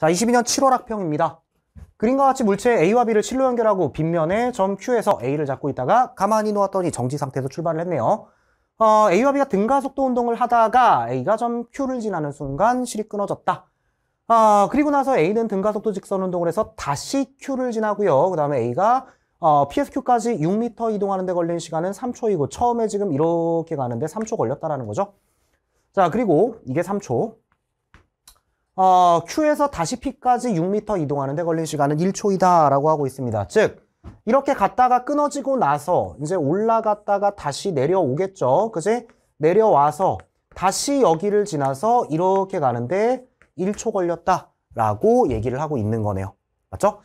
자, 22년 7월 학평입니다. 그림과 같이 물체 A와 B를 실로 연결하고 빗면에 점 Q에서 A를 잡고 있다가 가만히 놓았더니 정지 상태에서 출발을 했네요. 어, A와 B가 등가속도 운동을 하다가 A가 점 Q를 지나는 순간 실이 끊어졌다. 어, 그리고 나서 A는 등가속도 직선 운동을 해서 다시 Q를 지나고요. 그 다음에 A가 어, PSQ까지 6m 이동하는데 걸린 시간은 3초이고 처음에 지금 이렇게 가는데 3초 걸렸다라는 거죠. 자 그리고 이게 3초 어, Q에서 다시 P까지 6m 이동하는 데 걸린 시간은 1초이다 라고 하고 있습니다. 즉 이렇게 갔다가 끊어지고 나서 이제 올라갔다가 다시 내려오겠죠. 그지? 내려와서 다시 여기를 지나서 이렇게 가는데 1초 걸렸다 라고 얘기를 하고 있는 거네요. 맞죠?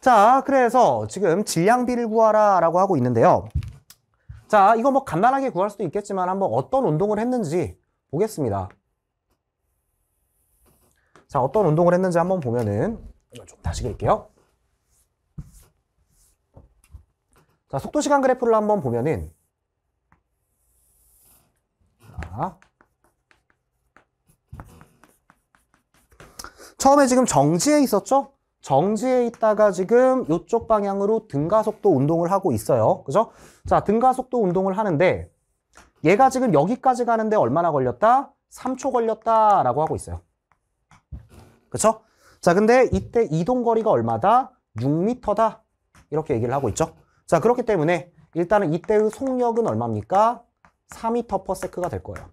자, 그래서 지금 질량비를 구하라 라고 하고 있는데요. 자, 이거 뭐 간단하게 구할 수도 있겠지만 한번 어떤 운동을 했는지 보겠습니다. 자, 어떤 운동을 했는지 한번 보면은 이걸 좀 다시 그릴게요. 자, 속도 시간 그래프를 한번 보면은 자, 처음에 지금 정지에 있었죠? 정지에 있다가 지금 이쪽 방향으로 등가속도 운동을 하고 있어요. 그죠? 자, 등가속도 운동을 하는데 얘가 지금 여기까지 가는데 얼마나 걸렸다? 3초 걸렸다라고 하고 있어요. 그렇죠? 자, 근데 이때 이동 거리가 얼마다? 6m다. 이렇게 얘기를 하고 있죠. 자, 그렇기 때문에 일단은 이때의 속력은 얼마입니까? 4m/s가 될 거예요.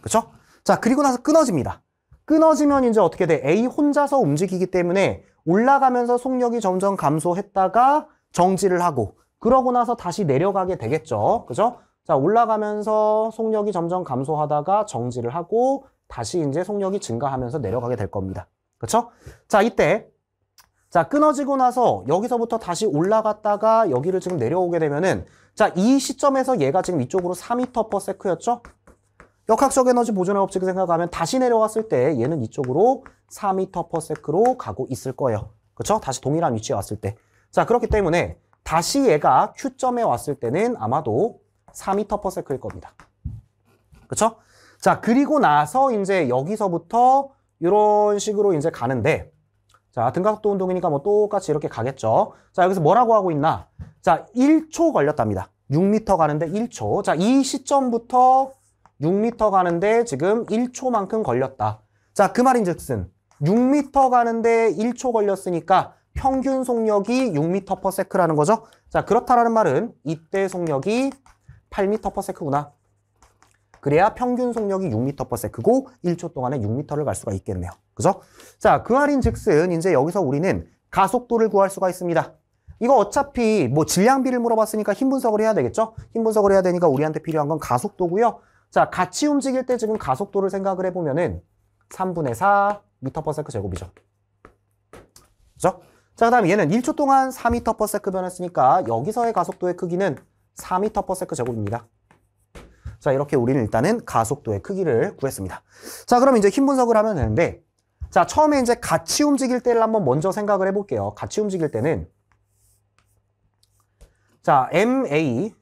그렇죠? 자, 그리고 나서 끊어집니다. 끊어지면 이제 어떻게 돼? A 혼자서 움직이기 때문에 올라가면서 속력이 점점 감소했다가 정지를 하고 그러고 나서 다시 내려가게 되겠죠. 그죠? 자, 올라가면서 속력이 점점 감소하다가 정지를 하고 다시 이제 속력이 증가하면서 내려가게 될 겁니다. 그렇죠? 자, 이때 자, 끊어지고 나서 여기서부터 다시 올라갔다가 여기를 지금 내려오게 되면은 자, 이 시점에서 얘가 지금 이쪽으로 4m/s였죠? 역학적 에너지 보존의 법칙을 생각하면 다시 내려왔을 때 얘는 이쪽으로 4m/s로 가고 있을 거예요. 그렇죠? 다시 동일한 위치에 왔을 때. 자, 그렇기 때문에 다시 얘가 Q점에 왔을 때는 아마도 4m/s일 겁니다. 그렇죠? 자, 그리고 나서 이제 여기서부터 이런 식으로 이제 가는데 자, 등가속도 운동이니까 뭐 똑같이 이렇게 가겠죠. 자, 여기서 뭐라고 하고 있나? 자, 1초 걸렸답니다. 6m 가는데 1초. 자, 이 시점부터 6m 가는데 지금 1초만큼 걸렸다. 자, 그 말인즉슨 6m 가는데 1초 걸렸으니까 평균 속력이 6m/s라는 거죠. 자, 그렇다라는 말은 이때 속력이 8m/s구나. 그래야 평균 속력이 6m/s고 1초 동안에 6m를 갈 수가 있겠네요. 그죠? 자, 그 할인 즉슨 이제 여기서 우리는 가속도를 구할 수가 있습니다. 이거 어차피 뭐 질량비를 물어봤으니까 힘 분석을 해야 되겠죠? 힘 분석을 해야 되니까 우리한테 필요한 건 가속도고요. 자, 같이 움직일 때 지금 가속도를 생각을 해보면은 3분의 4 m/s 제곱이죠. 그죠? 자, 그 다음 에 얘는 1초 동안 4m/s 변했으니까 여기서의 가속도의 크기는 4m/s 제곱입니다. 자, 이렇게 우리는 일단은 가속도의 크기를 구했습니다. 자, 그럼 이제 힘 분석을 하면 되는데 자, 처음에 이제 같이 움직일 때를 한번 먼저 생각을 해볼게요. 같이 움직일 때는 자, MA,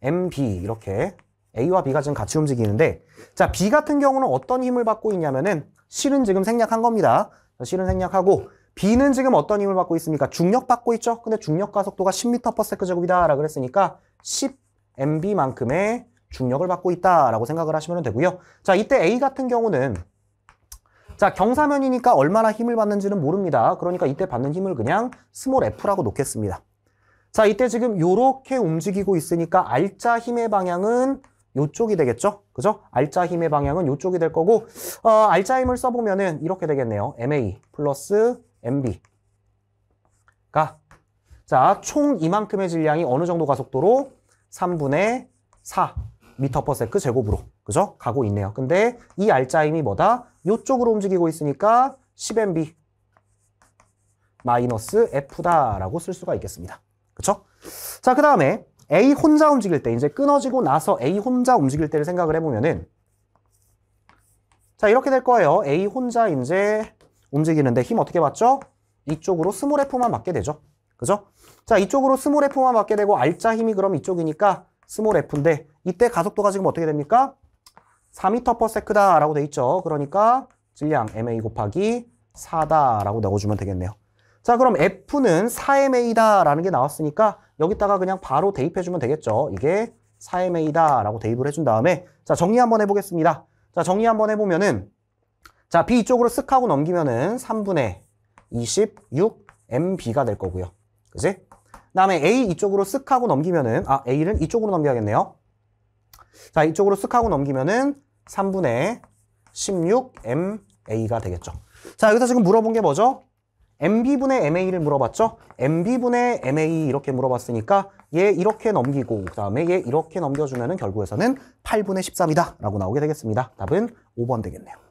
MB 이렇게 A와 B가 지금 같이 움직이는데 자, B 같은 경우는 어떤 힘을 받고 있냐면은 실은 지금 생략한 겁니다. 실은 생략하고 B는 지금 어떤 힘을 받고 있습니까? 중력 받고 있죠? 근데 중력 가속도가 10m/s제곱이다 라고 그랬으니까 10 MB만큼의 중력을 받고 있다라고 생각을 하시면 되고요. 자, 이때 A 같은 경우는 자, 경사면이니까 얼마나 힘을 받는지는 모릅니다. 그러니까 이때 받는 힘을 그냥 스몰 F라고 놓겠습니다. 자, 이때 지금 요렇게 움직이고 있으니까 알짜 힘의 방향은 요쪽이 되겠죠? 그죠? 알짜 힘의 방향은 요쪽이 될 거고 어, 알짜 힘을 써보면은 이렇게 되겠네요. MA 플러스 MB가 자, 총 이만큼의 질량이 어느 정도 가속도로? 3분의 4 미터/퍼세크 제곱으로 그죠? 가고 있네요. 근데 이알짜임이 뭐다? 이쪽으로 움직이고 있으니까 10mb 마이너스 F다라고 쓸 수가 있겠습니다. 그쵸 자, 그 다음에 A 혼자 움직일 때, 이제 끊어지고 나서 A 혼자 움직일 때를 생각을 해보면은 자, 이렇게 될 거예요. A 혼자 이제 움직이는데 힘 어떻게 받죠? 이쪽으로 스몰 F만 받게 되죠. 그죠? 자, 이쪽으로 스몰 F만 받게 되고 알짜 힘이 그럼 이쪽이니까 스몰 f인데 이때 가속도가 지금 어떻게 됩니까? 4m/s다 라고 돼 있죠. 그러니까 질량 ma 곱하기 4다 라고 넣어주면 되겠네요. 자 그럼 f는 4ma다 라는 게 나왔으니까 여기다가 그냥 바로 대입해주면 되겠죠. 이게 4ma다 라고 대입을 해준 다음에 자 정리 한번 해보겠습니다. 자 정리 한번 해보면은 자 b 이쪽으로 쓱 하고 넘기면은 3분의 26 mb가 될 거고요. 그지? 다음에 A 이쪽으로 쓱 하고 넘기면은 아 A를 이쪽으로 넘겨야겠네요. 자 이쪽으로 쓱 하고 넘기면은 3분의 16MA가 되겠죠. 자 여기서 지금 물어본 게 뭐죠? MB분의 MA를 물어봤죠? MB분의 MA 이렇게 물어봤으니까 얘 이렇게 넘기고 그 다음에 얘 이렇게 넘겨주면 은 결국에서는 8분의 13이다 라고 나오게 되겠습니다. 답은 5번 되겠네요.